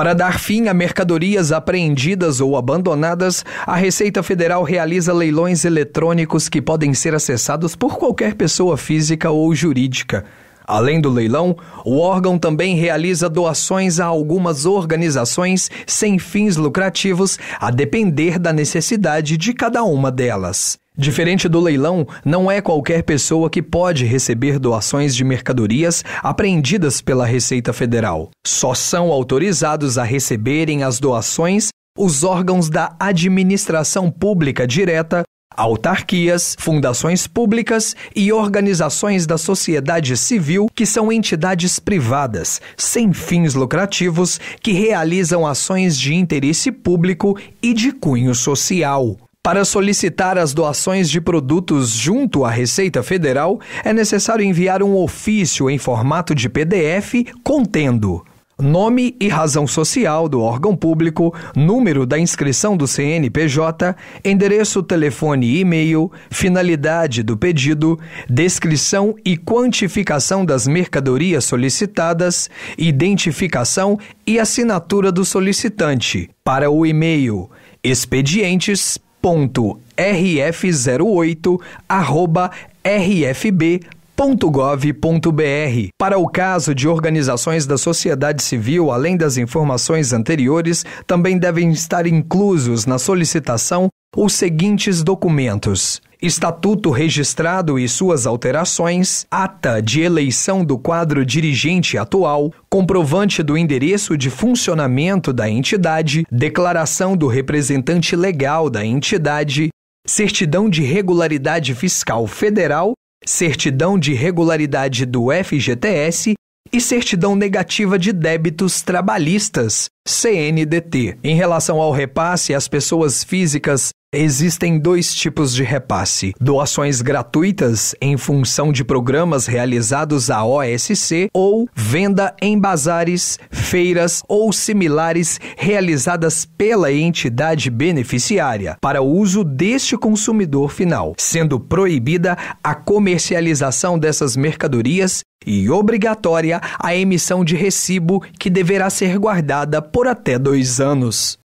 Para dar fim a mercadorias apreendidas ou abandonadas, a Receita Federal realiza leilões eletrônicos que podem ser acessados por qualquer pessoa física ou jurídica. Além do leilão, o órgão também realiza doações a algumas organizações sem fins lucrativos, a depender da necessidade de cada uma delas. Diferente do leilão, não é qualquer pessoa que pode receber doações de mercadorias apreendidas pela Receita Federal. Só são autorizados a receberem as doações os órgãos da administração pública direta Autarquias, fundações públicas e organizações da sociedade civil, que são entidades privadas, sem fins lucrativos, que realizam ações de interesse público e de cunho social. Para solicitar as doações de produtos junto à Receita Federal, é necessário enviar um ofício em formato de PDF contendo nome e razão social do órgão público, número da inscrição do CNPJ, endereço, telefone e e-mail, finalidade do pedido, descrição e quantificação das mercadorias solicitadas, identificação e assinatura do solicitante. Para o e-mail expedientes.rf08 arroba rfb.com www.gov.br. Para o caso de organizações da sociedade civil, além das informações anteriores, também devem estar inclusos na solicitação os seguintes documentos: Estatuto registrado e suas alterações, ata de eleição do quadro dirigente atual, comprovante do endereço de funcionamento da entidade, declaração do representante legal da entidade, certidão de regularidade fiscal federal certidão de regularidade do FGTS e certidão negativa de débitos trabalhistas, CNDT. Em relação ao repasse às pessoas físicas, existem dois tipos de repasse: doações gratuitas em função de programas realizados à OSC ou venda em bazares, feiras ou similares realizadas pela entidade beneficiária para o uso deste consumidor final, sendo proibida a comercialização dessas mercadorias e obrigatória a emissão de recibo que deverá ser guardada por até dois anos.